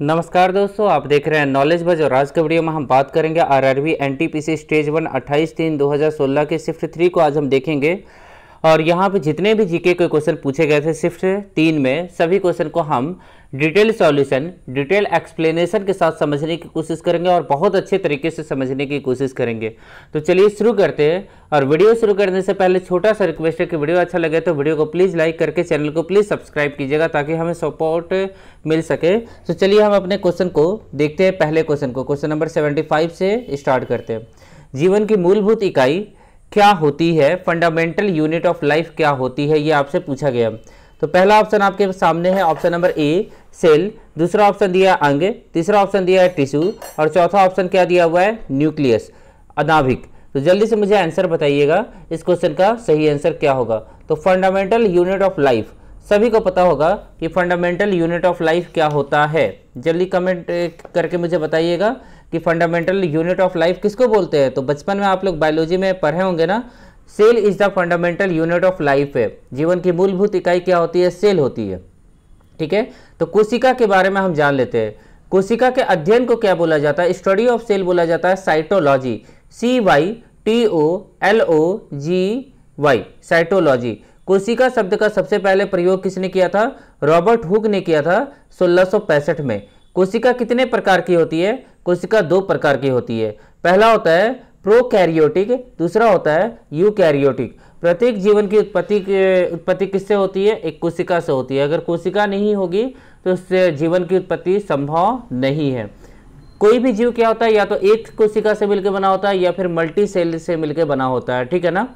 नमस्कार दोस्तों आप देख रहे हैं नॉलेज बज और आज के वीडियो में हम बात करेंगे आरआरबी एनटीपीसी स्टेज वन 28 तीन 2016 के शिफ्ट थ्री को आज हम देखेंगे और यहाँ पे जितने भी जीके के क्वेश्चन पूछे गए थे शिफ्ट तीन में सभी क्वेश्चन को हम डिटेल सॉल्यूशन डिटेल एक्सप्लेनेशन के साथ समझने की कोशिश करेंगे और बहुत अच्छे तरीके से समझने की कोशिश करेंगे तो चलिए शुरू करते हैं और वीडियो शुरू करने से पहले छोटा सा रिक्वेस्ट है कि वीडियो अच्छा लगे तो वीडियो को प्लीज़ लाइक करके चैनल को प्लीज़ सब्सक्राइब कीजिएगा ताकि हमें सपोर्ट मिल सके तो चलिए हम अपने क्वेश्चन को देखते हैं पहले क्वेश्चन को क्वेश्चन नंबर सेवेंटी से स्टार्ट करते हैं जीवन की मूलभूत इकाई क्या होती है फंडामेंटल यूनिट ऑफ लाइफ क्या होती है ये आपसे पूछा गया तो पहला ऑप्शन आपके सामने है ऑप्शन नंबर ए सेल दूसरा ऑप्शन दिया अंग तीसरा ऑप्शन दिया है टिश्यू और चौथा ऑप्शन क्या दिया हुआ है न्यूक्लियस अनाभिक तो जल्दी से मुझे आंसर बताइएगा इस क्वेश्चन का सही आंसर क्या होगा तो फंडामेंटल यूनिट ऑफ लाइफ सभी को पता होगा कि फंडामेंटल यूनिट ऑफ लाइफ क्या होता है जल्दी कमेंट करके मुझे बताइएगा कि फंडामेंटल यूनिट ऑफ लाइफ किसको बोलते हैं तो बचपन में आप लोग बायोलॉजी में पढ़े होंगे ना cell is the fundamental unit of life है जीवन की मूलभूत इकाई क्या होती है सेल होती है ठीक है तो कोशिका के बारे में हम जान लेते हैं कोशिका के अध्ययन को क्या बोला जाता है स्टडी ऑफ सेल बोला जाता है cytology C Y T O L O G Y cytology कोशिका शब्द का सबसे पहले प्रयोग किसने किया था रॉबर्ट हुक ने किया था सोलह में कोशिका कितने प्रकार की होती है कोशिका दो प्रकार की होती है पहला होता है प्रोकैरियोटिक दूसरा होता है यूकैरियोटिक प्रत्येक जीवन की उत्पत्ति उत्पत्ति किससे होती है एक कोशिका से होती है अगर कोशिका नहीं होगी तो उससे जीवन की उत्पत्ति संभव नहीं है कोई भी जीव क्या होता है या तो एक कोशिका से मिलकर बना होता है या फिर मल्टी सेल से मिलकर बना होता है ठीक है ना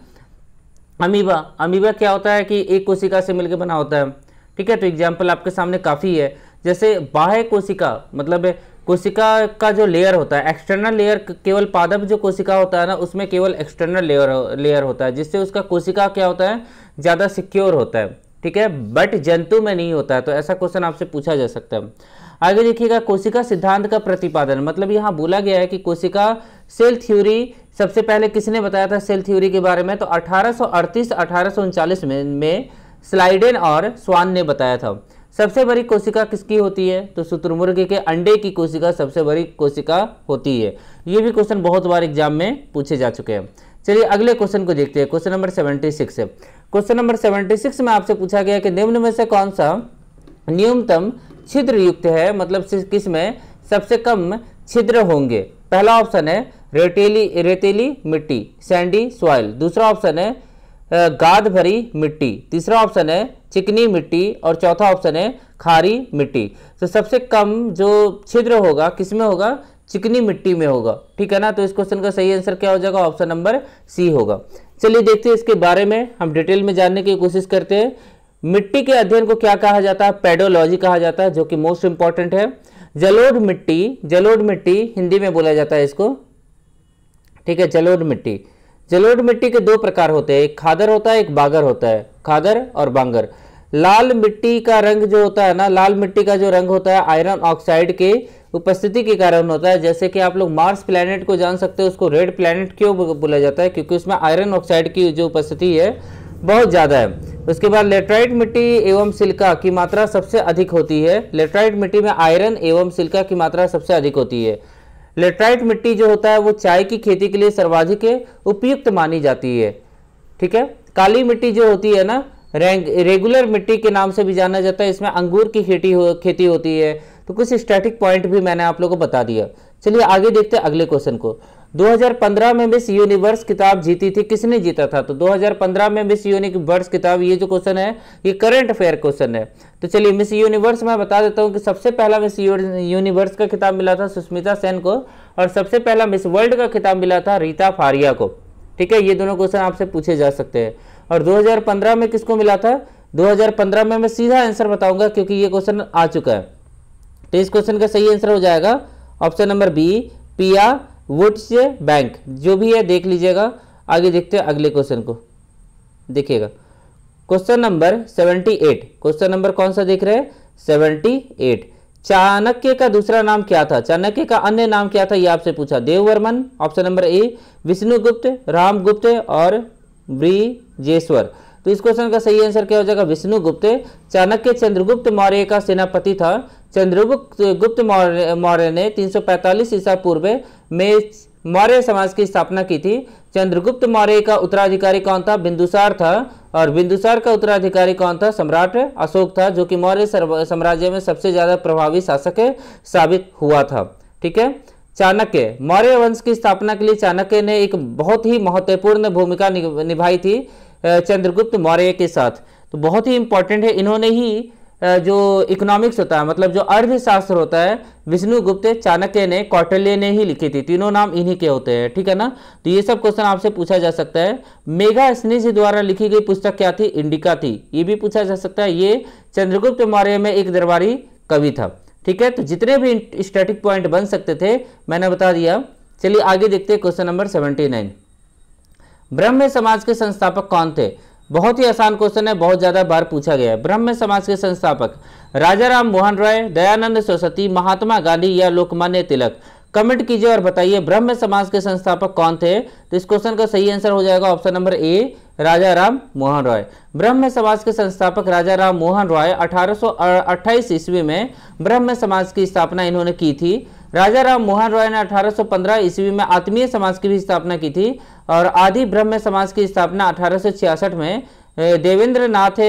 अमीबा अमीबा क्या होता है कि एक कोशिका से मिलकर बना होता है ठीक है तो एग्जाम्पल आपके सामने काफ़ी है जैसे बाह्य कोशिका मतलब कोशिका का जो लेयर होता है एक्सटर्नल लेयर केवल पादप जो कोशिका होता है ना उसमें केवल एक्सटर्नल लेयर लेयर होता है जिससे उसका कोशिका क्या होता है ज़्यादा सिक्योर होता है ठीक है बट जंतु में नहीं होता है तो ऐसा क्वेश्चन आपसे पूछा जा सकता है आगे देखिएगा कोशिका सिद्धांत का प्रतिपादन मतलब यहाँ बोला गया है कि कोशिका सेल थ्योरी सबसे पहले किसने बताया था सेल थ्योरी के बारे में तो 1838 1839 में में स्लाइडेन और स्वान ने बताया था सबसे बड़ी कोशिका किसकी होती है तो शुतुर्मुर्ग के अंडे की कोशिका सबसे बड़ी कोशिका होती है ये भी क्वेश्चन बहुत बार एग्जाम में पूछे जा चुके हैं चलिए अगले क्वेश्चन को देखते हैं क्वेश्चन नंबर 76 है क्वेश्चन नंबर 76 में आपसे पूछा गया कि निम्न में से कौन सा न्यूनतम छिद्र युक्त है मतलब किस में सबसे कम छिद्र होंगे पहला ऑप्शन है रेतीली रेतीली मिट्टी सैंडी सॉइल दूसरा ऑप्शन है गाद भरी मिट्टी तीसरा ऑप्शन है चिकनी मिट्टी और चौथा ऑप्शन है खारी मिट्टी तो सबसे कम जो छिद्र होगा किसमें होगा चिकनी मिट्टी में होगा ठीक है ना तो इस क्वेश्चन का सही आंसर क्या हो जाएगा ऑप्शन नंबर सी होगा चलिए देखते हैं इसके बारे में हम डिटेल में जानने की कोशिश करते हैं मिट्टी के अध्ययन को क्या कहा जाता है पेडोलॉजी कहा जाता है जो कि मोस्ट इंपॉर्टेंट है जलोढ़ मिट्टी जलोढ़ मिट्टी हिंदी में बोला जाता है इसको ठीक है जलोढ़ मिट्टी जलोढ़ मिट्टी के दो प्रकार होते हैं एक खादर होता है एक बागर होता है खादर और बांगर लाल मिट्टी का रंग जो होता है ना लाल मिट्टी का जो रंग होता है आयरन ऑक्साइड के उपस्थिति के कारण होता है जैसे कि आप लोग मार्स प्लैनेट को जान सकते हो उसको रेड प्लैनेट क्यों बोला जाता है क्योंकि उसमें आयरन ऑक्साइड की जो उपस्थिति है बहुत ज़्यादा है उसके बाद लेट्राइट मिट्टी एवं सिल्का की मात्रा सबसे अधिक होती है लेट्राइट मिट्टी में आयरन एवं सिल्का की मात्रा सबसे अधिक होती है लेटराइट मिट्टी जो होता है वो चाय की खेती के लिए सर्वाधिक उपयुक्त मानी जाती है ठीक है काली मिट्टी जो होती है ना रेगुलर मिट्टी के नाम से भी जाना जाता है इसमें अंगूर की खेती हो खेती होती है तो कुछ स्टैटिक पॉइंट भी मैंने आप लोगों को बता दिया चलिए आगे देखते हैं अगले क्वेश्चन को 2015 में मिस यूनिवर्स किताब जीती थी किसने जीता था तो 2015 में मिस यूनिवर्स किताब ये जो क्वेश्चन है ये करंट अफेयर क्वेश्चन है तो चलिए मिस यूनिवर्स मैं बता देता हूँ कि सबसे पहला मिस यूनिवर्स का किताब मिला था सुष्मिता सेन को और सबसे पहला मिस वर्ल्ड का किताब मिला था रीता फारिया को ठीक है ये दोनों क्वेश्चन आपसे पूछे जा सकते हैं और दो में किसको मिला था दो में मैं सीधा आंसर बताऊंगा क्योंकि ये क्वेश्चन आ चुका है तो इस क्वेश्चन का सही आंसर हो जाएगा ऑप्शन नंबर बी पिया वुड्स ये बैंक जो भी है देख लीजिएगा आगे देखते हैं अगले क्वेश्चन को देखिएगा question number eight question number कौन सा देख रहे हैं एट चाणक्य का दूसरा नाम क्या था चाणक्य का अन्य नाम क्या था ये आपसे पूछा Devvarman option number A Vishnugupta Ramgupta और ब्रिजेश्वर तो इस क्वेश्चन का सही आंसर क्या हो जाएगा विष्णुगुप्त चाणक्य चंद्रगुप्त मौर्य का सेनापति था चंद्रगुप्त गुप्त मौर्य मौर्य ने 345 ईसा पूर्व में मौर्य समाज की स्थापना की थी चंद्रगुप्त मौर्य का उत्तराधिकारी कौन था बिंदुसार था और बिंदुसार का उत्तराधिकारी कौन था सम्राट अशोक था जो कि मौर्य साम्राज्य में सबसे ज़्यादा प्रभावी शासक साबित हुआ था ठीक है चाणक्य मौर्य वंश की स्थापना के लिए चाणक्य ने एक बहुत ही महत्वपूर्ण भूमिका निभाई थी चंद्रगुप्त मौर्य के साथ तो बहुत ही इंपॉर्टेंट है इन्होंने ही जो इकोनॉमिक्स होता है मतलब जो अर्थशास्त्र होता है विष्णु गुप्त चाणक्य ने कौटल्य ने ही लिखी थी तीनों नाम इन्हीं के होते हैं ठीक है ना तो ये सब क्वेश्चन आपसे पूछा जा सकता है मेघा स्निज द्वारा लिखी गई पुस्तक क्या थी इंडिका थी ये भी पूछा जा सकता है ये चंद्रगुप्त मौर्य में एक दरबारी कवि था ठीक है तो जितने भी स्टैटिक पॉइंट बन सकते थे मैंने बता दिया चलिए आगे देखते हैं क्वेश्चन नंबर सेवेंटी नाइन ब्रह्म समाज के संस्थापक कौन थे बहुत ही आसान क्वेश्चन है बहुत ज़्यादा बार पूछा गया है ब्रह्म समाज के संस्थापक राजा राम मोहन रॉय दयानंद सरस्वती महात्मा गांधी या लोकमान्य तिलक कमेंट कीजिए और बताइए ब्रह्म समाज के संस्थापक कौन थे तो इस क्वेश्चन का सही आंसर हो जाएगा option number A Raja Ram Mohan Roy Brahmo Samaj के संस्थापक राजा राम मोहन रॉय अठारह ईस्वी में ब्रह्म समाज की स्थापना इन्होंने की थी राजा राम मोहन रॉय ने 1815 ईस्वी में आत्मीय समाज की भी स्थापना की थी और आदि ब्रह्म समाज की स्थापना 1866 में देवेंद्र नाथ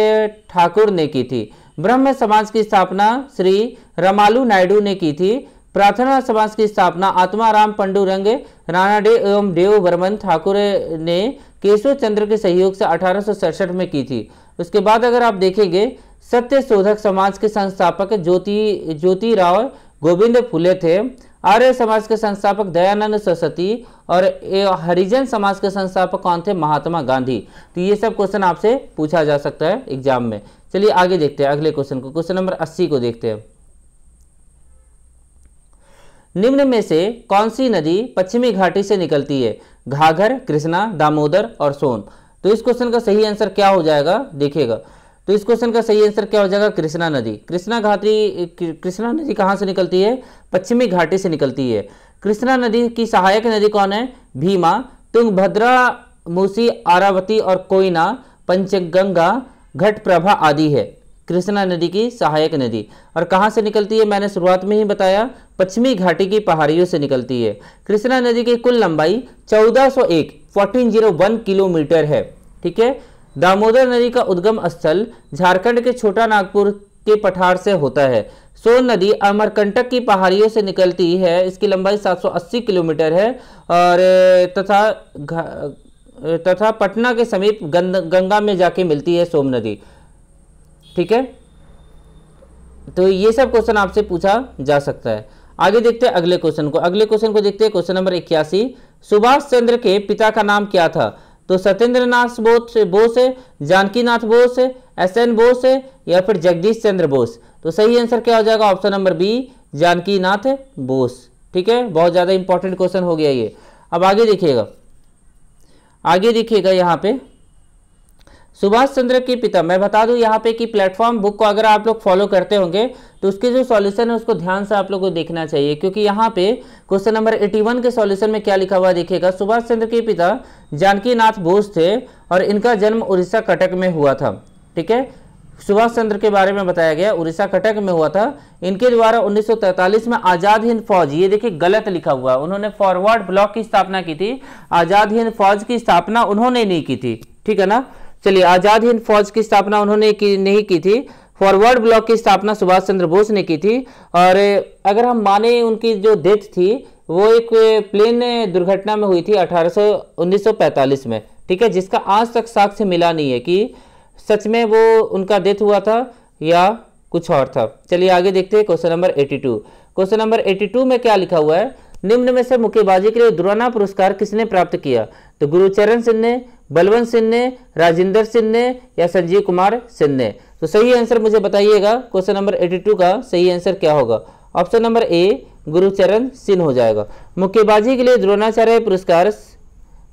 ठाकुर ने की थी ब्रह्म समाज की स्थापना श्री रमालू नायडू ने की थी प्रार्थना समाज की स्थापना आत्माराम पंडुरंग डे एवं देव बर्मन ठाकुर ने केशव चंद्र के सहयोग से अठारह में की थी उसके बाद अगर आप देखेंगे सत्य शोधक समाज के संस्थापक ज्योति ज्योति राव गोविंद फुले थे आर्य समाज के संस्थापक दयानंद सरस्वती और हरिजन समाज के संस्थापक कौन थे महात्मा गांधी तो ये सब क्वेश्चन आपसे पूछा जा सकता है एग्जाम में चलिए आगे देखते हैं अगले क्वेश्चन को क्वेश्चन नंबर अस्सी को देखते हैं निम्न में से कौन सी नदी पश्चिमी घाटी से निकलती है घाघर कृष्णा दामोदर और सोन तो इस क्वेश्चन का सही आंसर क्या हो जाएगा देखिएगा तो इस क्वेश्चन का सही आंसर क्या हो जाएगा कृष्णा नदी कृष्णा घाटी कृष्णा नदी कहाँ से निकलती है पश्चिमी घाटी से निकलती है कृष्णा नदी की सहायक नदी कौन है भीमा भद्रा मूसी आरावती और कोयना पंचगंगा घटप्रभा आदि है कृष्णा नदी की सहायक नदी और कहाँ से निकलती है मैंने शुरुआत में ही बताया पश्चिमी घाटी की पहाड़ियों से निकलती है कृष्णा नदी की कुल लंबाई 1401 1401 किलोमीटर है ठीक है दामोदर नदी का उद्गम स्थल झारखंड के छोटा नागपुर के पठार से होता है सोन नदी अमरकंटक की पहाड़ियों से निकलती है इसकी लंबाई 780 किलोमीटर है और तथा तथा पटना के समीप गंगा में जाके मिलती है सोम नदी ठीक है तो ये सब क्वेश्चन आपसे पूछा जा सकता है आगे देखते हैं अगले क्वेश्चन को अगले क्वेश्चन को देखते हैं क्वेश्चन नंबर इक्यासी सुभाष चंद्र के पिता का नाम क्या था तो सत्येंद्र नाथ बोस बोस है जानकी नाथ बोस है एस एन बोस है या फिर जगदीश चंद्र बोस तो सही आंसर क्या हो जाएगा option number B Janaki Nath Bose ठीक है बहुत ज़्यादा इंपॉर्टेंट क्वेश्चन हो गया ये अब आगे देखिएगा आगे देखिएगा यहाँ पे सुभाष चंद्र के पिता मैं बता दूं यहाँ पे कि प्लेटफॉर्म बुक को अगर आप लोग फॉलो करते होंगे तो उसके जो सॉल्यूशन है उसको ध्यान से आप लोगों को देखना चाहिए क्योंकि यहाँ पे क्वेश्चन नंबर 81 के सॉल्यूशन में क्या लिखा हुआ देखिएगा सुभाष चंद्र के पिता जानकी नाथ बोस थे और इनका जन्म उड़ीसा कटक में हुआ था ठीक है सुभाष चंद्र के बारे में बताया गया उड़ीसा कटक में हुआ था इनके द्वारा 1943 में आज़ाद हिंद फौज ये देखिए गलत लिखा हुआ उन्होंने फॉरवर्ड ब्लॉक की स्थापना की थी आज़ाद हिंद फौज की स्थापना उन्होंने नहीं की थी ठीक है ना चलिए आजाद हिंद फौज की स्थापना उन्होंने की नहीं की थी फॉरवर्ड ब्लॉक की स्थापना सुभाष चंद्र बोस ने की थी और अगर हम माने उनकी जो डेथ थी वो एक प्लेन दुर्घटना में हुई थी अठारह में ठीक है जिसका आज तक साक्ष्य मिला नहीं है कि सच में वो उनका डेथ हुआ था या कुछ और था चलिए आगे देखते हैं क्वेश्चन नंबर 82 क्वेश्चन नंबर 82 में क्या लिखा हुआ है निम्न में से मुक्केबाजी के लिए दुराना पुरस्कार किसने प्राप्त किया तो गुरुचरण सिंह ने बलवंत सिंह ने राजेंद्र सिंह ने या संजीव कुमार सिंह ने तो सही आंसर मुझे बताइएगा क्वेश्चन नंबर 82 का सही आंसर क्या होगा option number A Gurcharan Singh हो जाएगा मुक्केबाजी के लिए द्रोणाचार्य पुरस्कार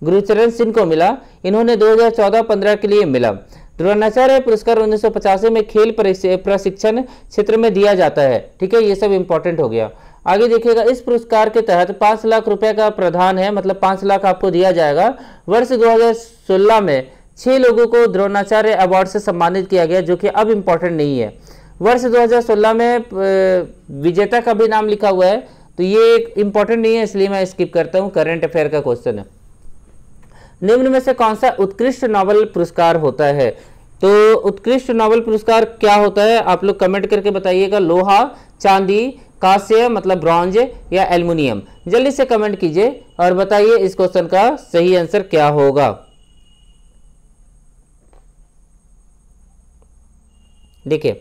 गुरुचरण सिंह को मिला इन्होंने 2014-15 के लिए मिला द्रोणाचार्य पुरस्कार उन्नीस में खेल प्रशिक्षण क्षेत्र में दिया जाता है ठीक है ये सब इंपॉर्टेंट हो गया आगे देखिएगा इस पुरस्कार के तहत पांच लाख रुपए का प्रधान है मतलब पांच लाख आपको दिया जाएगा वर्ष 2016 में छह लोगों को द्रोणाचार्य अवार्ड से सम्मानित किया गया जो कि अब इम्पोर्टेंट नहीं है वर्ष 2016 में विजेता का भी नाम लिखा हुआ है तो ये एक इंपॉर्टेंट नहीं है इसलिए मैं स्किप करता हूँ करंट अफेयर का क्वेश्चन है निम्न में से कौन सा उत्कृष्ट नॉवल पुरस्कार होता है तो उत्कृष्ट नॉवल पुरस्कार क्या होता है आप लोग कमेंट करके बताइएगा लोहा चांदी कांस्य मतलब ब्रॉन्ज या एल्युमिनियम जल्दी से कमेंट कीजिए और बताइए इस क्वेश्चन का सही आंसर क्या होगा देखिए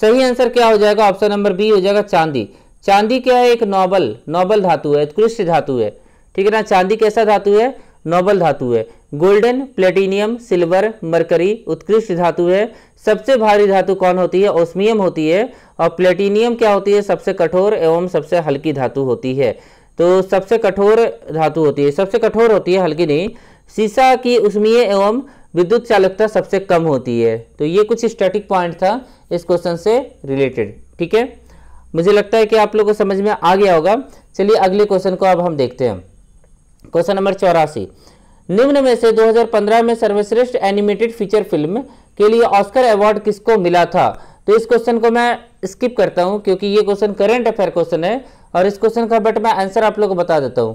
सही आंसर क्या हो जाएगा ऑप्शन नंबर बी हो जाएगा चांदी चांदी क्या है एक नोबल नोबल धातु है उत्कृष्ट धातु है ठीक है ना चांदी कैसा धातु है नोबल धातु है गोल्डन प्लेटिनियम सिल्वर मरकरी उत्कृष्ट धातु है सबसे भारी धातु कौन होती है ओस्मियम होती है और प्लेटिनियम क्या होती है सबसे कठोर एवं सबसे हल्की धातु होती है तो सबसे कठोर धातु होती है सबसे कठोर होती है हल्की नहीं सीसा की उष्मीय एवं विद्युत चालकता सबसे कम होती है तो ये कुछ स्टैटिक पॉइंट था इस क्वेश्चन से रिलेटेड ठीक है मुझे लगता है कि आप लोग को समझ में आ गया होगा चलिए अगले क्वेश्चन को अब हम देखते हैं क्वेश्चन नंबर चौरासी निम्न में से 2015 में सर्वश्रेष्ठ एनिमेटेड फीचर फिल्म के लिए ऑस्कर अवार्ड किसको मिला था तो इस क्वेश्चन को मैं स्किप करता हूं क्योंकि ये क्वेश्चन करंट अफेयर क्वेश्चन है और इस क्वेश्चन का बट मैं आंसर आप लोग को बता देता हूं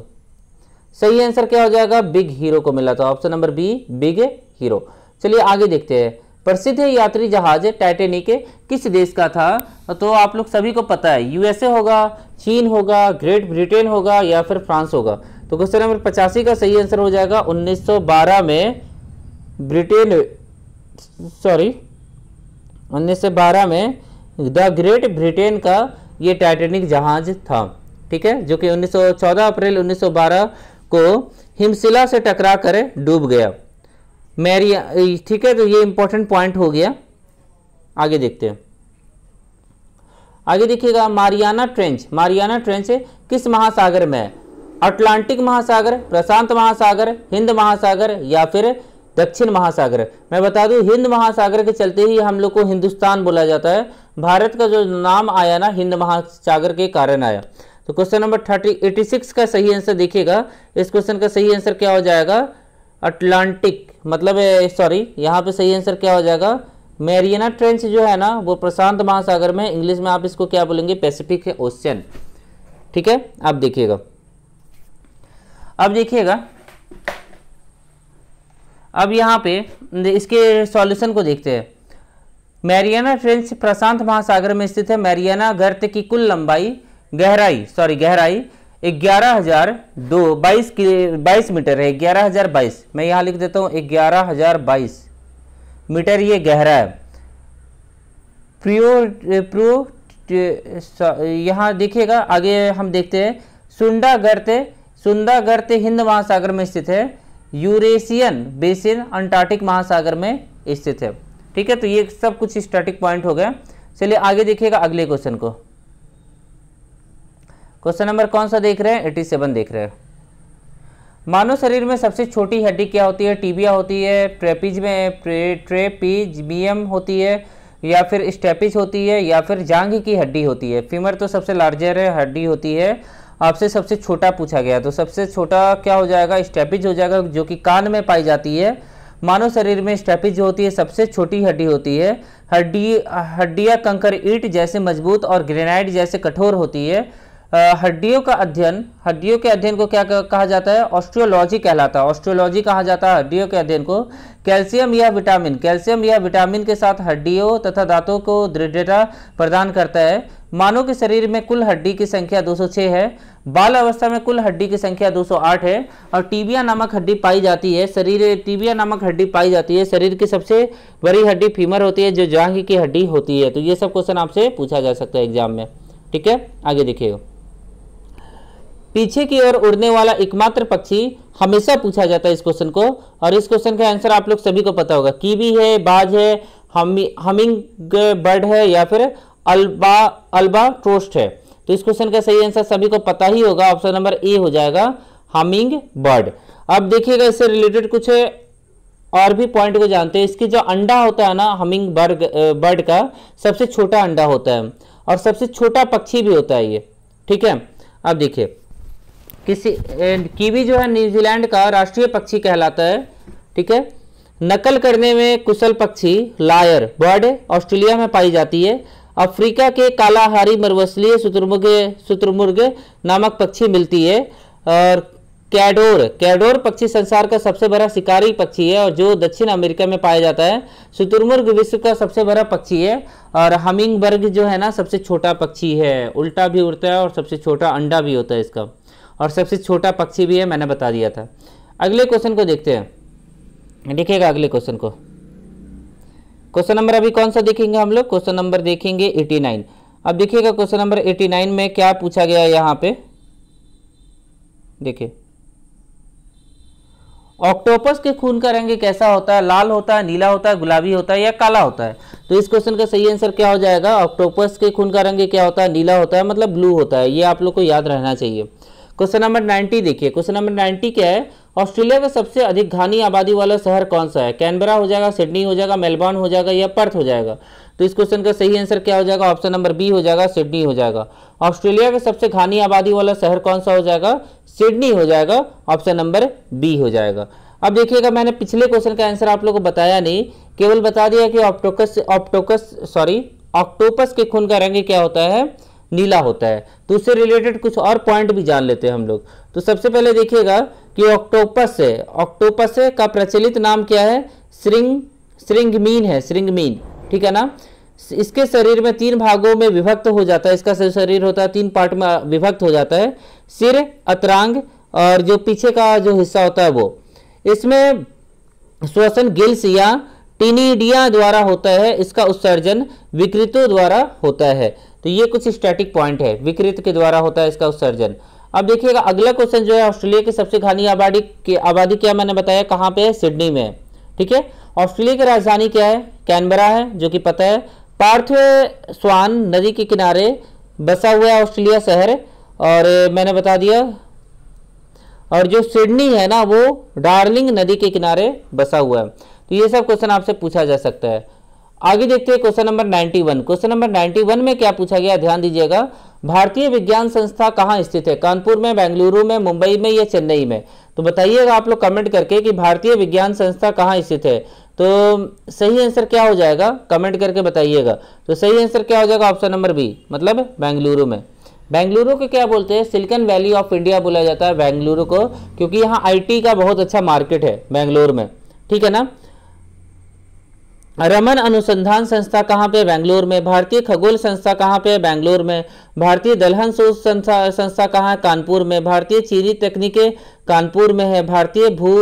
सही आंसर क्या हो जाएगा बिग हीरो को मिला था option number B big hero चलिए आगे देखते हैं प्रसिद्ध यात्री जहाज टाइटेनिक किस देश का था तो आप लोग सभी को पता है यूएसए होगा चीन होगा ग्रेट ब्रिटेन होगा या फिर फ्रांस होगा तो क्वेश्चन नंबर पचासी का सही आंसर हो जाएगा 1912 में ब्रिटेन सॉरी 1912 में द ग्रेट ब्रिटेन का ये टाइटेनिक जहाज था ठीक है जो कि 1914 अप्रैल 1912 को हिमशिला से टकरा कर डूब गया मैरी ठीक है तो ये इंपॉर्टेंट पॉइंट हो गया आगे देखते हैं आगे देखिएगा मारियाना ट्रेंच मारियाना ट्रेंच किस महासागर में है अटलांटिक महासागर प्रशांत महासागर हिंद महासागर या फिर दक्षिण महासागर मैं बता दूं हिंद महासागर के चलते ही हम लोग को हिंदुस्तान बोला जाता है भारत का जो नाम आया ना हिंद महासागर के कारण आया तो question number thirty eighty six का सही आंसर देखिएगा इस क्वेश्चन का सही आंसर क्या हो जाएगा अटलांटिक मतलब सॉरी यहाँ पे सही आंसर क्या हो जाएगा मेरियना ट्रेंच जो है ना वो प्रशांत महासागर में इंग्लिश में आप इसको क्या बोलेंगे पैसिफिक ओशियन ठीक है आप देखिएगा अब देखिएगा अब यहाँ पे इसके सॉल्यूशन को देखते हैं मैरियाना ट्रेंच प्रशांत महासागर में स्थित है मैरियाना गर्त की कुल लंबाई गहराई सॉरी गहराई ग्यारह हजार दो बाईस बाईस मीटर है ग्यारह हजार बाईस मैं यहाँ लिख देता हूँ ग्यारह हजार बाईस मीटर ये गहरा है प्रियो प्रो यहाँ देखिएगा आगे हम देखते हैं सुंडा गर्त सुंदर गर्त हिंद महासागर में स्थित है यूरेशियन बेसिन अंटार्कटिक महासागर में स्थित है ठीक है तो ये सब कुछ स्टैटिक पॉइंट हो गया चलिए आगे देखिएगा अगले क्वेश्चन को क्वेश्चन नंबर कौन सा देख रहे हैं एटी सेवन देख रहे हैं मानव शरीर में सबसे छोटी हड्डी क्या होती है टीबिया होती है ट्रेपिज में ट्रेपीजमियम होती है या फिर स्टेपिज होती है या फिर जांग की हड्डी होती है फीमर तो सबसे लार्जर हड्डी होती है आपसे सबसे छोटा पूछा गया तो सबसे छोटा क्या हो जाएगा स्टेपिज हो जाएगा जो कि कान में पाई जाती है मानव शरीर में स्टेपिज होती है सबसे छोटी हड्डी होती है हड्डी हड्डियाँ कंकर ईट जैसे मजबूत और ग्रेनाइट जैसे कठोर होती है हड्डियों का अध्ययन हड्डियों के अध्ययन को क्या कहा जाता है ऑस्ट्रियोलॉजी कहलाता है ऑस्ट्रियोलॉजी कहा जाता है हड्डियों के अध्ययन को कैल्शियम या विटामिन कैल्शियम या विटामिन के साथ हड्डियों तथा दांतों को दृढ़ता प्रदान करता है मानव के शरीर में कुल हड्डी की संख्या 206 है बाल अवस्था में कुल हड्डी की संख्या 208 है और टीबिया नामक हड्डी पाई जाती है शरीर टीबिया नामक हड्डी पाई जाती है शरीर की सबसे बड़ी हड्डी फीमर होती है जो जांग की हड्डी होती है तो ये सब क्वेश्चन आपसे पूछा जा सकता है एग्जाम में ठीक है आगे देखिए पीछे की ओर उड़ने वाला एकमात्र पक्षी हमेशा पूछा जाता है इस क्वेश्चन को और इस क्वेश्चन का आंसर आप लोग सभी को पता होगा कीवी है बाज है हमिंग बर्ड है या फिर अल्बा अल्बा ट्रोस्ट है तो इस क्वेश्चन का सही आंसर सभी को पता ही होगा ऑप्शन नंबर ए हो जाएगा हमिंग बर्ड अब देखिएगा इससे रिलेटेड कुछ और भी पॉइंट को जानते हैं इसकी जो अंडा होता है ना हमिंग बर्ग बर्ड का सबसे छोटा अंडा होता है और सबसे छोटा पक्षी भी होता है ये ठीक है अब देखिए किसी कीवी जो है न्यूजीलैंड का राष्ट्रीय पक्षी कहलाता है ठीक है नकल करने में कुशल पक्षी लायर बर्ड ऑस्ट्रेलिया में पाई जाती है अफ्रीका के कालाहारी मरवसली शुतुर्मुर्ग शुतुर्मुर्ग नामक पक्षी मिलती है और कैडोर कैडोर पक्षी संसार का सबसे बड़ा शिकारी पक्षी है और जो दक्षिण अमेरिका में पाया जाता है शुतुर्मुर्ग विश्व का सबसे बड़ा पक्षी है और हमिंगबर्ग जो है ना सबसे छोटा पक्षी है उल्टा भी उड़ता है और सबसे छोटा अंडा भी होता है इसका और सबसे छोटा पक्षी भी है मैंने बता दिया था अगले क्वेश्चन को देखते हैं देखिएगा अगले क्वेश्चन को क्वेश्चन नंबर अभी कौन सा देखेंगे हम लोग क्वेश्चन नंबर देखेंगे 89 अब देखिएगा क्वेश्चन नंबर 89 में क्या पूछा गया है यहाँ पे देखिए ऑक्टोपस के खून का रंग कैसा होता है लाल होता है नीला होता है गुलाबी होता है या काला होता है तो इस क्वेश्चन का सही आंसर क्या हो जाएगा ऑक्टोपस के खून का रंग क्या होता है नीला होता है मतलब ब्लू होता है ये आप लोग को याद रहना चाहिए क्वेश्चन नंबर नाइन्टी देखिए क्वेश्चन नंबर नाइन्टी क्या है ऑस्ट्रेलिया का सबसे अधिक घानी आबादी वाला शहर कौन सा है कैनबरा हो जाएगा सिडनी हो जाएगा मेलबॉर्न हो जाएगा या पर्थ हो जाएगा तो इस क्वेश्चन का सही आंसर क्या हो जाएगा ऑप्शन नंबर बी हो जाएगा सिडनी हो जाएगा ऑस्ट्रेलिया का सबसे घानी आबादी वाला शहर कौन सा हो जाएगा सिडनी हो जाएगा ऑप्शन नंबर बी हो जाएगा अब देखिएगा मैंने पिछले क्वेश्चन का आंसर आप लोग को बताया नहीं केवल बता दिया कि ऑप्टोकस ऑप्टोकस सॉरी ऑक्टोपस के खून का रंग क्या होता है नीला होता है तो उससे रिलेटेड कुछ और पॉइंट भी जान लेते हैं हम लोग तो सबसे पहले देखिएगा कि ऑक्टोपस है ऑक्टोपस का प्रचलित नाम क्या है श्रिंग श्रृंगमीन है श्रृंगमीन ठीक है ना इसके शरीर में तीन भागों में विभक्त हो जाता है इसका शरीर होता है तीन पार्ट में विभक्त हो जाता है सिर अतरांग और जो पीछे का जो हिस्सा होता है वो इसमें श्वसन गिल्स या टिनीडिया द्वारा होता है इसका उत्सर्जन विकृतों द्वारा होता है तो ये कुछ स्टैटिक पॉइंट है विकृत के द्वारा होता है इसका उत्सर्जन अब देखिएगा अगला क्वेश्चन जो है ऑस्ट्रेलिया की सबसे घनी आबादी की आबादी क्या मैंने बताया कहाँ पे है सिडनी में ठीक है ऑस्ट्रेलिया की राजधानी क्या है कैनबरा है जो कि पता है पार्थ स्वान नदी के किनारे बसा हुआ है ऑस्ट्रेलिया शहर और मैंने बता दिया और जो सिडनी है ना वो डार्लिंग नदी के किनारे बसा हुआ है तो ये सब क्वेश्चन आपसे पूछा जा सकता है आगे देखते हैं क्वेश्चन नंबर 91 क्वेश्चन नंबर 91 में क्या पूछा गया ध्यान दीजिएगा भारतीय विज्ञान संस्था कहाँ स्थित है कानपुर में बेंगलुरु में मुंबई में या चेन्नई में तो बताइएगा आप लोग कमेंट करके कि भारतीय विज्ञान संस्था कहाँ स्थित है तो सही आंसर क्या हो जाएगा कमेंट करके बताइएगा तो सही आंसर क्या हो जाएगा ऑप्शन नंबर बी मतलब बेंगलुरु में बेंगलुरु को क्या बोलते हैं सिलिकन वैली ऑफ इंडिया बोला जाता है बेंगलुरु को क्योंकि यहाँ आईटी का बहुत अच्छा मार्केट है बेंगलुरु में ठीक है ना रमन अनुसंधान संस्था कहाँ पे बेंगलोर में भारतीय खगोल संस्था कहाँ पे बेंगलोर में भारतीय दलहन शोध संस्था कहाँ है कानपुर में भारतीय चीनी तकनीके कानपुर में है भारतीय भू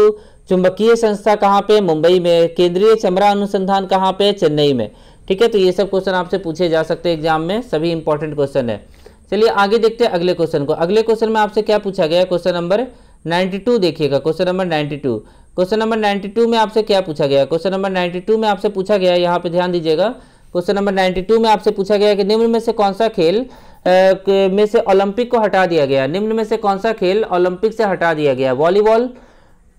चुंबकीय संस्था कहाँ पे मुंबई में केंद्रीय चमरा अनुसंधान कहाँ पे चेन्नई में ठीक है तो ये सब क्वेश्चन आपसे पूछे जा सकते हैं एग्जाम में सभी इंपॉर्टेंट क्वेश्चन है चलिए आगे देखते हैं अगले क्वेश्चन को अगले क्वेश्चन में आपसे क्या पूछा गया क्वेश्चन नंबर 92 देखिएगा क्वेश्चन नंबर 92 क्वेश्चन नंबर 92 में आपसे क्या पूछा गया क्वेश्चन नंबर 92 में आपसे पूछा गया यहाँ पे ध्यान दीजिएगा क्वेश्चन नंबर 92 में आपसे पूछा गया कि निम्न में से कौन सा खेल में से ओलंपिक को हटा दिया गया निम्न में से कौन सा खेल ओलंपिक से हटा दिया गया वॉलीबॉल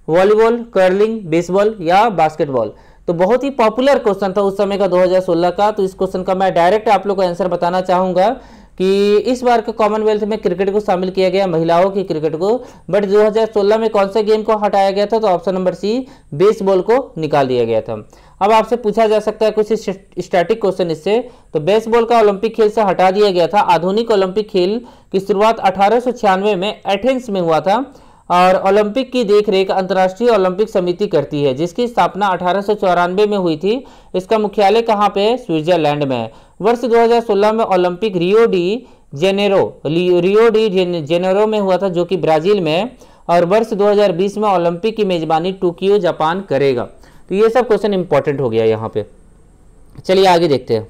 वॉलीबॉल कर्लिंग बेसबॉल या बास्केटबॉल तो बहुत ही पॉपुलर क्वेश्चन था उस समय का 2016 का तो इस क्वेश्चन का मैं डायरेक्ट आप लोग को आंसर बताना चाहूंगा कि इस बार के कॉमनवेल्थ में क्रिकेट को शामिल किया गया महिलाओं की क्रिकेट को बट 2016 में कौन से गेम को हटाया गया था तो ऑप्शन नंबर सी बेसबॉल को निकाल दिया गया था अब आपसे पूछा जा सकता है कुछ स्टैटिक क्वेश्चन इससे तो बेसबॉल का ओलंपिक खेल से हटा दिया गया था आधुनिक ओलंपिक खेल की शुरुआत अठारह में एथेंस में हुआ था और ओलंपिक की देखरेख अंतर्राष्ट्रीय ओलंपिक समिति करती है जिसकी स्थापना अठारह में हुई थी इसका मुख्यालय कहाँ पे है स्विट्जरलैंड में वर्ष 2016 में Olympic Rio de Janeiro Rio de Janeiro में हुआ था जो कि ब्राजील में और वर्ष 2020 में ओलंपिक की मेजबानी टोक्यो जापान करेगा तो ये सब क्वेश्चन इंपॉर्टेंट हो गया यहाँ पे चलिए आगे देखते हैं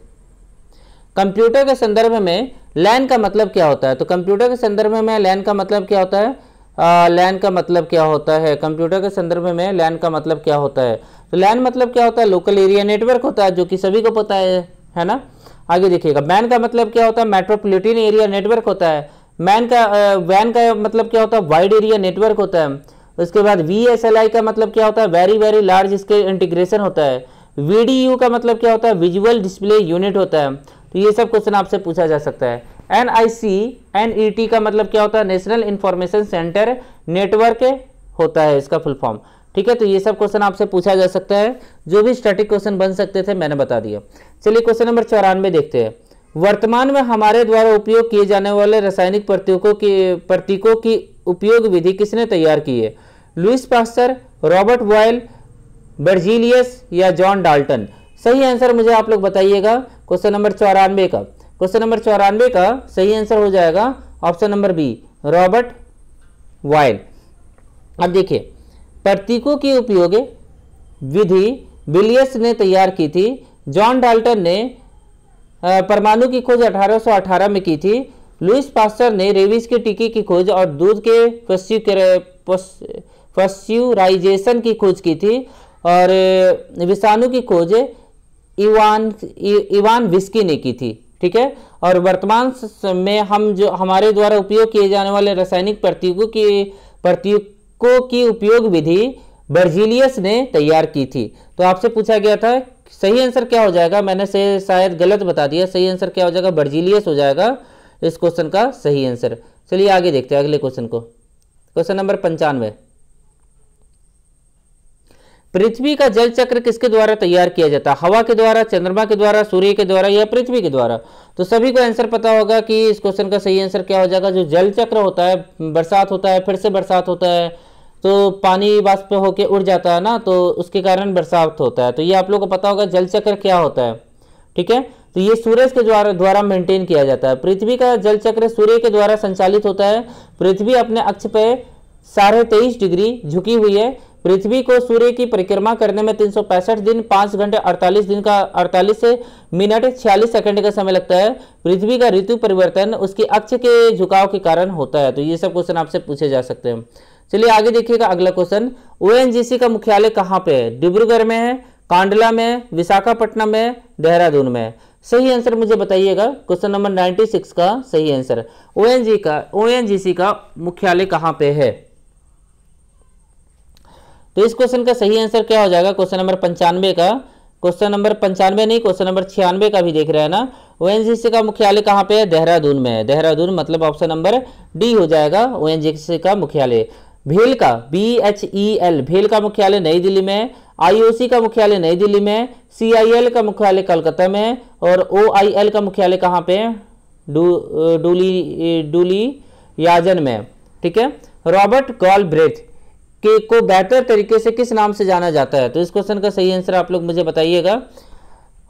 कंप्यूटर के संदर्भ में लैन का मतलब क्या होता है तो कंप्यूटर के संदर्भ में लैन का मतलब क्या होता है लैन का मतलब क्या होता है कंप्यूटर के संदर्भ में लैन का मतलब क्या होता है तो लैन मतलब क्या होता है लोकल एरिया नेटवर्क होता है जो कि सभी को पता है है ना आगे देखिएगा मैन का मतलब क्या होता है मेट्रोपोलिटन एरिया नेटवर्क होता है मैन का वैन का मतलब क्या होता है वाइड एरिया नेटवर्क होता है उसके बाद वी का मतलब क्या होता है वेरी वेरी लार्ज इसके इंटीग्रेशन होता है वी का मतलब क्या होता है विजुअल डिस्प्ले यूनिट होता है तो ये सब क्वेश्चन आपसे पूछा जा सकता है एन आई e का मतलब क्या होता है नेशनल इंफॉर्मेशन सेंटर नेटवर्क होता है इसका फुल फॉर्म ठीक है तो ये सब क्वेश्चन आपसे पूछा जा सकता है जो भी स्टैटिक क्वेश्चन बन सकते थे मैंने बता दिया चलिए क्वेश्चन नंबर चौरानवे देखते हैं वर्तमान में हमारे द्वारा उपयोग किए जाने वाले रासायनिक प्रतीकों की प्रतीकों की उपयोग विधि किसने तैयार की है Louis Pasteur Robert Boyle Berzelius या जॉन डाल्टन सही आंसर मुझे आप लोग बताइएगा क्वेश्चन नंबर चौरानवे का क्वेश्चन नंबर चौरानवे का सही आंसर हो जाएगा option number B Robert Boyle अब देखिए प्रतीकों की उपयोग विधि विलियस ने तैयार की थी जॉन डाल्टन ने परमाणु की खोज 1818 में की थी लुइस पास्टर ने रेविस के टीके की खोज और दूध के फस्यूराइजेशन की खोज की थी और विषाणु की खोज इवान इवान विस्की ने की थी ठीक है और वर्तमान में हम जो हमारे द्वारा उपयोग किए जाने वाले रासायनिक प्रतीकों की प्रतीकों की उपयोग विधि बर्जिलियस ने तैयार की थी तो आपसे पूछा गया था सही आंसर क्या हो जाएगा मैंने से शायद गलत बता दिया सही आंसर क्या हो जाएगा बर्जीलियस हो जाएगा इस क्वेश्चन का सही आंसर चलिए आगे देखते हैं अगले क्वेश्चन को क्वेश्चन नंबर पंचानवे पृथ्वी का जल चक्र किसके द्वारा तैयार किया जाता है हवा के द्वारा चंद्रमा के द्वारा सूर्य के द्वारा या पृथ्वी के द्वारा तो सभी को आंसर पता होगा कि इस क्वेश्चन का सही आंसर क्या हो जाएगा जो जल चक्र होता है बरसात होता है फिर से बरसात होता है तो पानी वाष्प होके उड़ जाता है ना तो उसके कारण बरसात होता है तो ये आप लोग को पता होगा जल चक्र क्या होता है ठीक है तो ये सूर्य के द्वारा द्वारा मेंटेन किया जाता है पृथ्वी का जल चक्र सूर्य के द्वारा संचालित होता है पृथ्वी अपने अक्ष पे साढ़े तेईस डिग्री झुकी हुई है पृथ्वी को सूर्य की परिक्रमा करने में तीन दिन पांच घंटे 48 दिन का 48 से मिनट 46 सेकंड का समय लगता है पृथ्वी का ऋतु परिवर्तन उसके अक्ष के झुकाव के कारण होता है तो ये सब क्वेश्चन आपसे पूछे जा सकते हैं चलिए आगे देखिएगा अगला क्वेश्चन ओएनजीसी का मुख्यालय कहाँ पे है डिब्रूगढ़ में है कांडला में विशाखापट्टनम में देहरादून में सही आंसर मुझे बताइएगा क्वेश्चन नंबर 96 का सही आंसर ओएनजी का ओएनजीसी का मुख्यालय कहाँ पे है तो इस क्वेश्चन का सही आंसर क्या हो जाएगा क्वेश्चन नंबर पंचानवे का क्वेश्चन नंबर पंचानवे नहीं क्वेश्चन नंबर छियानवे का भी देख रहे हैं ना ओएनजीसी का मुख्यालय कहाँ पे है देहरादून में है देहरादून मतलब ऑप्शन नंबर डी हो जाएगा ओएनजीसी का मुख्यालय भेल का बी एच ई एल भेल का मुख्यालय नई दिल्ली में आईओसी का मुख्यालय नई दिल्ली में सीआईएल का मुख्यालय कलकत्ता में और ओआईएल का मुख्यालय कहाँ पे डूली डूली याजन में ठीक है रॉबर्ट ब्रेथ के को बेहतर तरीके से किस नाम से जाना जाता है तो इस क्वेश्चन का सही आंसर आप लोग मुझे बताइएगा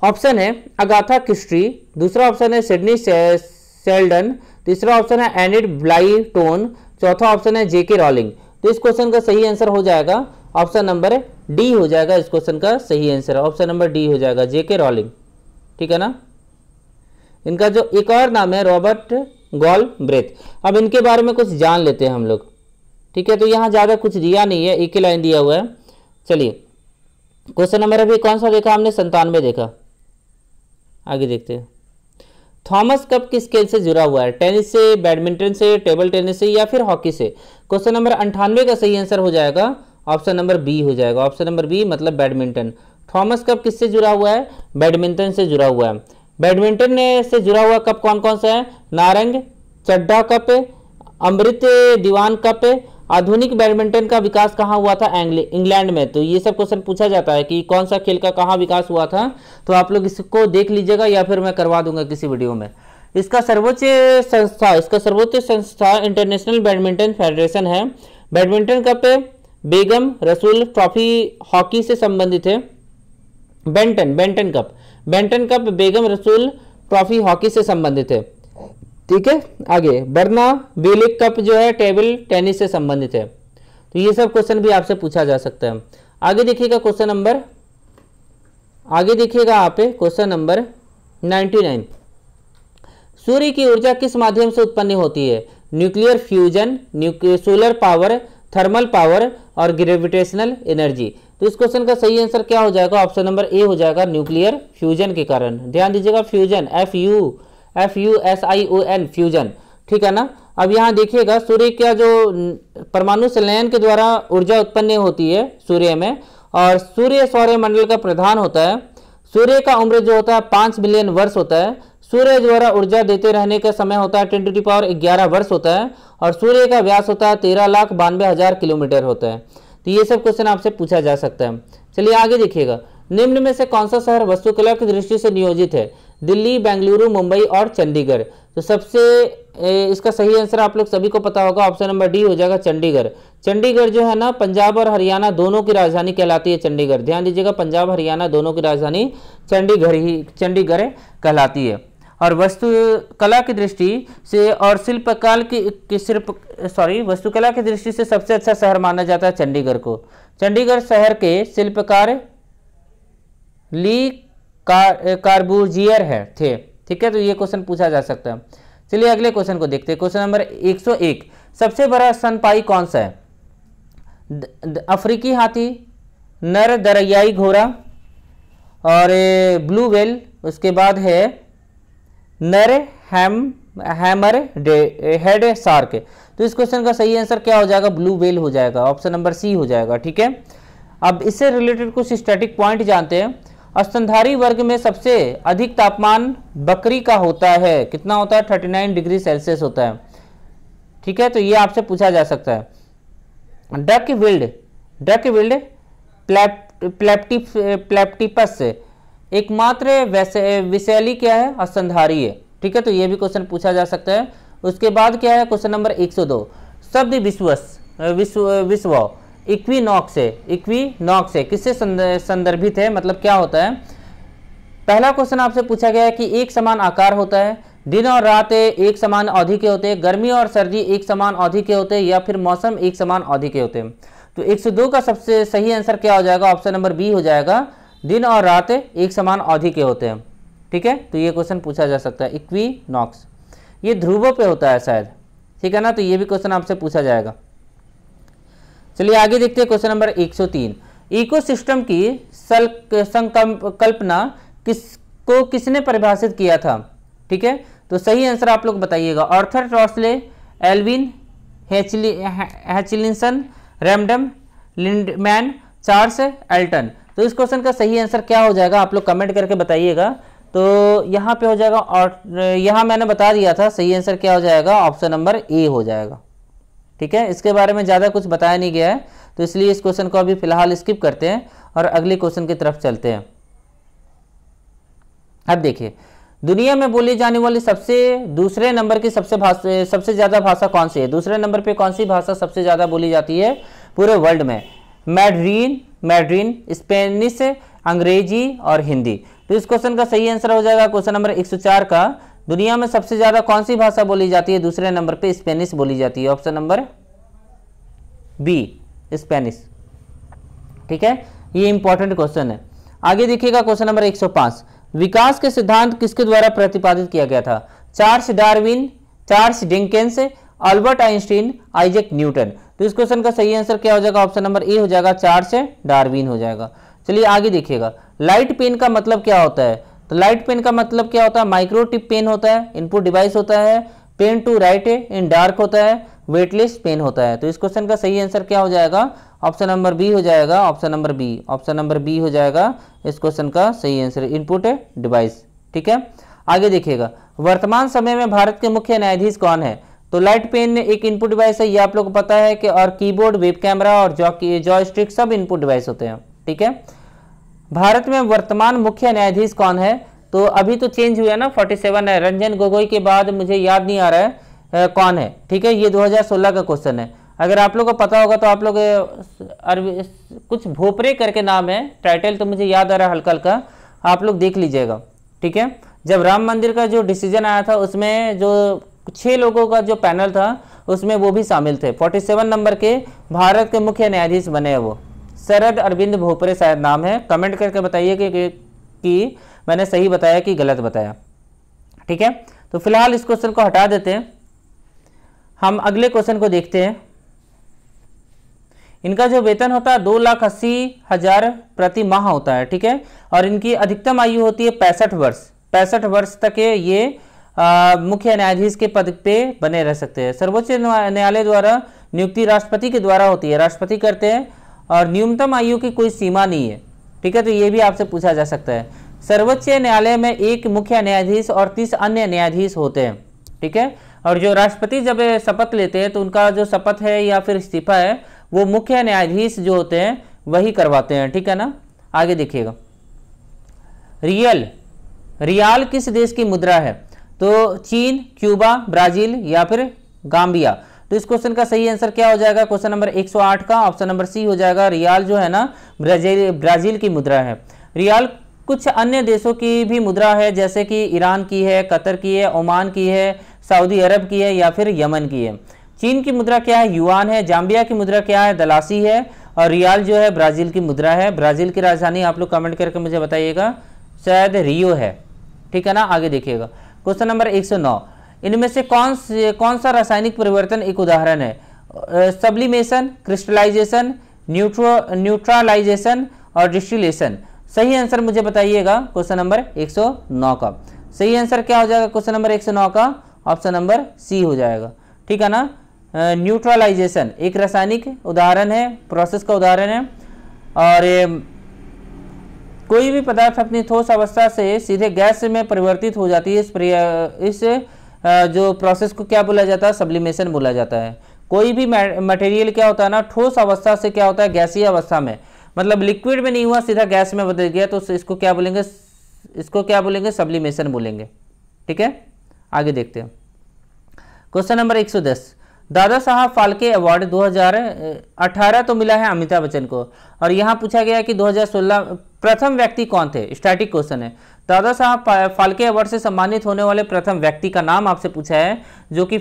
ऑप्शन है अगाथा किस्ट्री दूसरा ऑप्शन है सिडनी सेल्डन तीसरा ऑप्शन है एनिड ब्लाइटोन चौथा ऑप्शन है जेके रॉलिंग तो इस क्वेश्चन का सही आंसर हो जाएगा ऑप्शन नंबर डी हो जाएगा इस क्वेश्चन का सही आंसर ऑप्शन नंबर डी हो जाएगा जेके रॉलिंग ठीक है ना इनका जो एक और नाम है रॉबर्ट गॉल ब्रेथ अब इनके बारे में कुछ जान लेते हैं हम लोग ठीक है तो यहाँ ज़्यादा कुछ दिया नहीं है एक ही लाइन दिया हुआ है चलिए क्वेश्चन नंबर अभी कौन सा देखा हमने संतानवे देखा आगे देखते हैं थॉमस कप किस खेल से जुड़ा हुआ है टेनिस से बैडमिंटन से टेबल टेनिस से या फिर हॉकी से क्वेश्चन नंबर अंठानवे का सही आंसर हो जाएगा ऑप्शन नंबर बी हो जाएगा ऑप्शन नंबर बी मतलब बैडमिंटन थॉमस कप किससे जुड़ा हुआ है बैडमिंटन से जुड़ा हुआ है बैडमिंटन से जुड़ा हुआ कप कौन कौन सा है नारंग चड्डा कप अमृत दीवान कप आधुनिक बैडमिंटन का विकास कहाँ हुआ था इंग्लैंड में तो ये सब क्वेश्चन पूछा जाता है कि कौन सा खेल का कहाँ विकास हुआ था तो आप लोग इसको देख लीजिएगा या फिर मैं करवा दूंगा किसी वीडियो में इसका सर्वोच्च संस्था इसका सर्वोच्च संस्था इंटरनेशनल बैडमिंटन फेडरेशन है badminton cup Begum Rasul trophy hockey से संबंधित है Benton Benton cup Benton cup Begum Rasul trophy hockey से संबंधित है ठीक है आगे बर्ना बेलिक कप जो है टेबल टेनिस से संबंधित है तो ये सब क्वेश्चन भी आपसे पूछा जा सकता है आगे देखिएगा क्वेश्चन नंबर आगे देखिएगा आप क्वेश्चन नंबर 99 सूर्य की ऊर्जा किस माध्यम से उत्पन्न होती है nuclear fusion nuclear solar power thermal power और ग्रेविटेशनल एनर्जी तो इस क्वेश्चन का सही आंसर क्या हो जाएगा ऑप्शन नंबर ए हो जाएगा न्यूक्लियर फ्यूजन के कारण ध्यान दीजिएगा fusion F U F U S I O N fusion ठीक है ना अब यहाँ देखिएगा सूर्य का जो परमाणु संलयन के द्वारा ऊर्जा उत्पन्न होती है सूर्य में और सूर्य सौर्य मंडल का प्रधान होता है सूर्य का उम्र जो होता है पाँच मिलियन वर्ष होता है सूर्य द्वारा ऊर्जा देते रहने का समय होता है टेन टू टी पावर ग्यारह वर्ष होता है और सूर्य का व्यास होता है तेरह लाख बानवे हज़ार किलोमीटर होता है तो ये सब क्वेश्चन आपसे पूछा जा सकता है चलिए आगे देखिएगा निम्न में से कौन सा शहर वस्तुकला की दृष्टि से नियोजित है दिल्ली बेंगलुरु मुंबई और चंडीगढ़ तो सबसे इसका सही आंसर आप लोग सभी को पता होगा ऑप्शन नंबर डी हो जाएगा चंडीगढ़ चंडीगढ़ जो है ना पंजाब और हरियाणा दोनों की राजधानी कहलाती है चंडीगढ़ ध्यान दीजिएगा पंजाब हरियाणा दोनों की राजधानी चंडीगढ़ ही चंडीगढ़ कहलाती है और वस्तुकला की दृष्टि से और शिल्पकाल की, की सिर्फ सॉरी वस्तुकला की दृष्टि से सबसे अच्छा शहर माना जाता है चंडीगढ़ को चंडीगढ़ शहर के शिल्पकार ली कार्बोजियर है थे ठीक है तो ये क्वेश्चन पूछा जा सकता है चलिए अगले क्वेश्चन को देखते हैं क्वेश्चन नंबर 101 सबसे बड़ा सनपाई कौन सा है द, द, अफ्रीकी हाथी नर दरियाई घोड़ा और ब्लू वेल उसके बाद है नर हैम हैमर हेड सार्क तो इस क्वेश्चन का सही आंसर क्या हो जाएगा ब्लू वेल हो जाएगा ऑप्शन नंबर सी हो जाएगा ठीक है अब इससे रिलेटेड कुछ स्टैटिक पॉइंट जानते हैं स्तनधारी वर्ग में सबसे अधिक तापमान बकरी का होता है कितना होता है थर्टी नाइन डिग्री सेल्सियस होता है ठीक है तो ये आपसे पूछा जा सकता है डक विल्ड डक विल्ड प्लेप प्लेप्टिपस एकमात्र वैसे विशैली क्या है स्तनधारी है ठीक है तो ये भी क्वेश्चन पूछा जा सकता है उसके बाद क्या है क्वेश्चन नंबर 102 शब्द विश्वस विश्व विश्व इक्विनॉक्स है इक्विनॉक्स है किससे संदर्भित है मतलब क्या होता है पहला क्वेश्चन आपसे पूछा गया है कि एक समान आकार होता है दिन और रात एक समान अवधि के होते हैं गर्मी और सर्दी एक समान अवधि के होते हैं या फिर मौसम एक समान अवधि के होते हैं तो 102 का सबसे सही आंसर क्या हो जाएगा ऑप्शन नंबर बी हो जाएगा दिन और रात एक समान अवधि के होते हैं ठीक है तो ये क्वेश्चन पूछा जा सकता है इक्वी नॉक्स ये ध्रुवों पर होता है शायद ठीक है ना तो ये भी क्वेश्चन आपसे पूछा जाएगा चलिए आगे देखते हैं क्वेश्चन नंबर 103 इकोसिस्टम की संकल्पना किसको किसने परिभाषित किया था ठीक है तो सही आंसर आप लोग बताइएगा Arthur Tansley Evelyn Hutchinson Raymond Lindeman Charles Elton तो इस क्वेश्चन का सही आंसर क्या हो जाएगा आप लोग कमेंट करके बताइएगा तो यहाँ पे हो जाएगा और यहाँ मैंने बता दिया था सही आंसर क्या हो जाएगा ऑप्शन नंबर ए हो जाएगा ठीक है इसके बारे में ज़्यादा कुछ बताया नहीं गया है तो इसलिए इस क्वेश्चन को अभी फिलहाल स्किप करते हैं और अगले क्वेश्चन की तरफ चलते हैं अब देखिए दुनिया में बोली जाने वाली सबसे दूसरे नंबर की सबसे भाषा सबसे ज़्यादा भाषा कौन सी है दूसरे नंबर पे कौन सी भाषा सबसे ज़्यादा बोली जाती है पूरे वर्ल्ड में मैड्रीन मैड्रीन स्पेनिश अंग्रेजी और हिंदी तो इस क्वेश्चन का सही आंसर हो जाएगा क्वेश्चन नंबर 104 का दुनिया में सबसे ज़्यादा कौन सी भाषा बोली जाती है दूसरे नंबर पे स्पेनिश बोली जाती है ऑप्शन नंबर बी स्पेनिश ठीक है ये इंपॉर्टेंट क्वेश्चन है आगे देखिएगा क्वेश्चन नंबर 105 विकास के सिद्धांत किसके द्वारा प्रतिपादित किया गया था Charles Darwin Charles Dickens Albert Einstein Isaac Newton तो इस क्वेश्चन का सही आंसर क्या हो जाएगा ऑप्शन नंबर ए हो जाएगा चार्ल्स डार्विन हो जाएगा चलिए आगे देखिएगा लाइट पेन का मतलब क्या होता है तो लाइट पेन का मतलब क्या होता है माइक्रोटिप पेन होता है इनपुट डिवाइस होता है pen to write in dark होता है वेटलेस पेन होता है तो इस क्वेश्चन का सही आंसर क्या हो जाएगा ऑप्शन नंबर बी हो जाएगा option number B option number B हो जाएगा इस क्वेश्चन का सही आंसर इनपुट डिवाइस ठीक है आगे देखिएगा वर्तमान समय में भारत के मुख्य न्यायाधीश कौन है तो लाइट पेन एक इनपुट डिवाइस है ये आप लोग को पता है कि और कीबोर्ड वेब कैमरा और जॉ जॉयस्टिक सब इनपुट डिवाइस होते हैं ठीक है भारत में वर्तमान मुख्य न्यायाधीश कौन है तो अभी तो चेंज हुआ ना 47 है रंजन गोगोई के बाद मुझे याद नहीं आ रहा है आ, कौन है ठीक है ये 2016 का क्वेश्चन है अगर आप लोग को पता होगा तो आप लोग कुछ भोपरे करके नाम है टाइटल तो मुझे याद आ रहा है हल्का हल्का आप लोग देख लीजिएगा ठीक है जब राम मंदिर का जो डिसीजन आया था उसमें जो छः लोगों का जो पैनल था उसमें वो भी शामिल थे 47 नंबर के भारत के मुख्य न्यायाधीश बने हैं वो शरद अरविंद भोपरे शायद नाम है कमेंट करके बताइए कि, कि, कि मैंने सही बताया कि गलत बताया ठीक है तो फिलहाल इस क्वेश्चन को हटा देते हैं हम अगले क्वेश्चन को देखते हैं इनका जो वेतन होता है दो लाख अस्सी हजार प्रति माह होता है ठीक है और इनकी अधिकतम आयु होती है पैंसठ वर्ष पैंसठ वर्ष तक ये मुख्य न्यायाधीश के पद पे बने रह सकते हैं सर्वोच्च न्यायालय द्वारा नियुक्ति राष्ट्रपति के द्वारा होती है राष्ट्रपति करते हैं और न्यूनतम आयु की कोई सीमा नहीं है ठीक है तो ये भी आपसे पूछा जा सकता है सर्वोच्च न्यायालय में एक मुख्य न्यायाधीश और तीस अन्य न्यायाधीश होते हैं ठीक है और जो राष्ट्रपति जब शपथ लेते हैं तो उनका जो शपथ है या फिर इस्तीफा है वो मुख्य न्यायाधीश जो होते हैं वही करवाते हैं ठीक है ना आगे देखिएगा रियल रियाल किस देश की मुद्रा है तो चीन क्यूबा ब्राजील या फिर गाम्बिया तो इस क्वेश्चन का सही आंसर क्या हो जाएगा क्वेश्चन नंबर 108 का ऑप्शन नंबर सी हो जाएगा रियाल जो है ना ब्राजील ब्राजील की मुद्रा है रियाल कुछ अन्य देशों की भी मुद्रा है जैसे कि ईरान की है कतर की है ओमान की है सऊदी अरब की है या फिर यमन की है चीन की मुद्रा क्या है युआन है जाम्बिया की मुद्रा क्या है दलासी है और रियाल जो है ब्राज़ील की मुद्रा है ब्राज़ील की राजधानी आप लोग कमेंट करके मुझे बताइएगा शायद रियो है ठीक है ना आगे देखिएगा क्वेश्चन नंबर 109 इनमें से कौन कौन सा रासायनिक परिवर्तन एक उदाहरण है सब्लिमेशन क्रिस्टलाइजेशन न्यूट्रो न्यूट्रलाइजेशन और डिस्टिलेशन सही आंसर मुझे बताइएगा क्वेश्चन नंबर 109 का सही आंसर क्या हो जाएगा क्वेश्चन नंबर 109 का ऑप्शन नंबर सी हो जाएगा ठीक है ना न्यूट्रलाइजेशन एक रासायनिक उदाहरण है प्रोसेस का उदाहरण है और ये कोई भी पदार्थ अपनी ठोस अवस्था से सीधे गैस में परिवर्तित हो जाती है इस इस जो प्रोसेस को क्या बोला जाता है सब्लिमेशन बोला जाता है कोई भी मटेरियल क्या होता है ना ठोस अवस्था से क्या होता है गैसीय अवस्था में मतलब लिक्विड में नहीं हुआ सीधा गैस में बदल गया तो इसको क्या बोलेंगे इसको क्या बोलेंगे सब्लिमेशन बोलेंगे ठीक है आगे देखते हैं क्वेश्चन नंबर 110 दादा साहब फाल्के अवार्ड 2018 तो मिला है अमिताभ बच्चन को और यहाँ पूछा गया कि 2016 प्रथम व्यक्ति कौन थे स्टैटिक क्वेश्चन है दादा साहब फाल्के अवार्ड से सम्मानित होने वाले प्रथम व्यक्ति का नाम आपसे पूछा है जो कि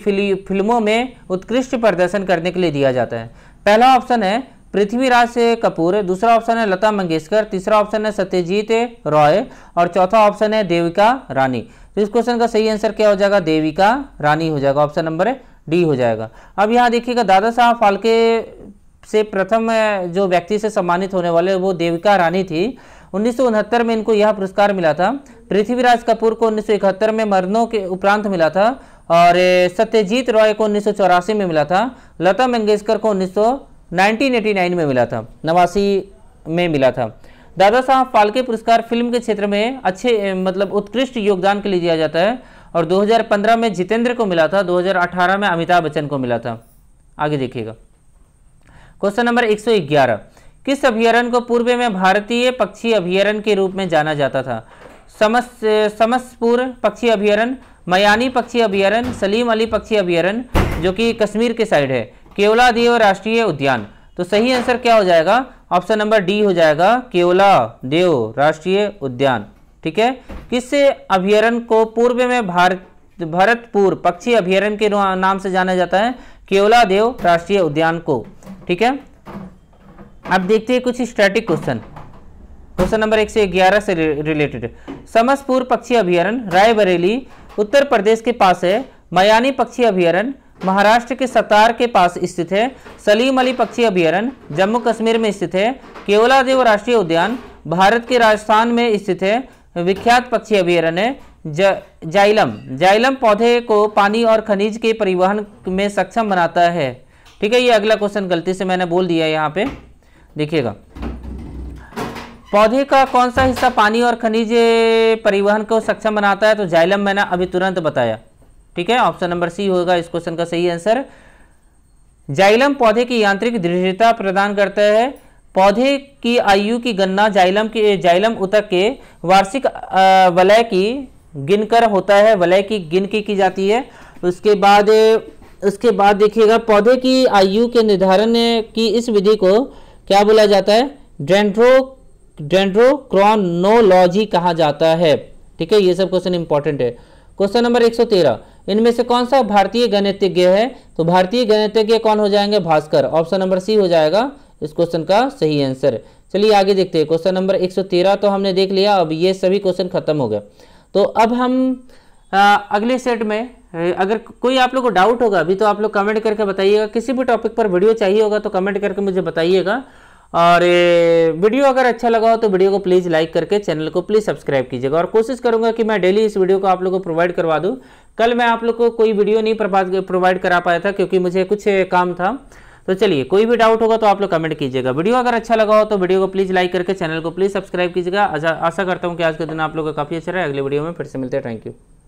फिल्मों में उत्कृष्ट प्रदर्शन करने के लिए दिया जाता है पहला ऑप्शन है पृथ्वीराज कपूर दूसरा ऑप्शन है लता मंगेशकर तीसरा ऑप्शन है सत्यजीत रॉय और चौथा ऑप्शन है देविका रानी तो इस क्वेश्चन का सही आंसर क्या हो जाएगा देविका रानी हो जाएगा ऑप्शन नंबर डी हो जाएगा अब यहाँ देखिएगा दादा साहब फाल्के से प्रथम जो व्यक्ति से सम्मानित होने वाले वो देविका रानी थी उन्नीस में इनको यह पुरस्कार मिला था पृथ्वीराज कपूर को उन्नीस में मरणों के उपरांत मिला था और सत्यजीत रॉय को उन्नीस में मिला था लता मंगेशकर को उन्नीस में मिला था नवासी में मिला था दादा साहब फाल्के पुरस्कार फिल्म के क्षेत्र में अच्छे मतलब उत्कृष्ट योगदान के लिए दिया जाता है और 2015 में जितेंद्र को मिला था 2018 में अमिताभ बच्चन को मिला था आगे देखिएगा क्वेश्चन नंबर 111 किस अभ्यारण को पूर्व में भारतीय पक्षी अभ्यारण के रूप में जाना जाता था समस समसपुर पक्षी अभ्यारण मयानी पक्षी अभ्यारण सलीम अली पक्षी अभ्यारण जो कि कश्मीर के साइड है केवला देव राष्ट्रीय उद्यान तो सही आंसर क्या हो जाएगा ऑप्शन नंबर डी हो जाएगा केवला देव राष्ट्रीय उद्यान ठीक है किस अभ्यारण को पूर्व में भारत भरतपुर पक्षी अभ्यारण के नाम से जाना जाता है केवला देव राष्ट्रीय उद्यान को ठीक है अब देखते हैं कुछ स्टैटिक क्वेश्चन क्वेश्चन नंबर एक से ग्यारह से रिलेटेड समसपुर पक्षी राय रायबरेली उत्तर प्रदेश के पास है मयानी पक्षी अभ्यारण्य महाराष्ट्र के सतार के पास स्थित है सलीम अली पक्षी अभ्यारण्य जम्मू कश्मीर में स्थित है केवलादेव राष्ट्रीय उद्यान भारत के राजस्थान में स्थित है विख्यात पक्षी अभ्यारण्य है जाइलम जाइलम पौधे को पानी और खनिज के परिवहन में सक्षम बनाता है ठीक है ये अगला क्वेश्चन गलती से मैंने बोल दिया यहाँ पे देखिएगा पौधे का कौन सा हिस्सा पानी और खनिज परिवहन को सक्षम बनाता है तो जाइलम मैंने अभी तुरंत बताया ठीक है ऑप्शन नंबर सी होगा इस क्वेश्चन का सही आंसर जाइलम पौधे की यांत्रिक दृढ़ता प्रदान करता है पौधे की आयु की गणना जाइलम के जाइलम उतक के वार्षिक वलय की गिनकर होता है वलय की गिनती की जाती है उसके बाद उसके बाद देखिएगा पौधे की आयु के निर्धारण की इस विधि को क्या बोला जाता है डेंड्रो डेंड्रोक्रोनोलॉजी कहा जाता है ठीक है ये सब क्वेश्चन इंपॉर्टेंट है क्वेश्चन नंबर 113 इनमें से कौन सा भारतीय गणितज्ञ है तो भारतीय गणितज्ञ कौन हो जाएंगे भास्कर ऑप्शन नंबर सी हो जाएगा इस क्वेश्चन का सही आंसर चलिए आगे देखते हैं क्वेश्चन नंबर 113 तो हमने देख लिया अब ये सभी क्वेश्चन खत्म हो गए तो अब हम आ, अगले सेट में अगर कोई आप लोग को डाउट होगा अभी तो आप लोग कमेंट करके बताइएगा किसी भी टॉपिक पर वीडियो चाहिए होगा तो कमेंट करके मुझे बताइएगा और वीडियो अगर अच्छा लगा हो तो वीडियो को प्लीज़ लाइक करके चैनल को प्लीज़ सब्सक्राइब कीजिएगा और कोशिश करूंगा कि मैं डेली इस वीडियो को आप लोगों को प्रोवाइड करवा दूं कल मैं आप लोग को कोई वीडियो नहीं प्रोवाइड करा पाया था क्योंकि मुझे कुछ काम था तो चलिए कोई भी डाउट होगा तो आप लोग कमेंट कीजिएगा वीडियो अगर अच्छा लगा हो तो वीडियो को प्लीज़ लाइक करके चैनल को प्लीज़ सब्सक्राइब कीजिएगा आशा करता हूँ कि आज का दिन आप लोग का काफ़ी अच्छा रहा अगले वीडियो में फिर से मिलते हैं थैंक यू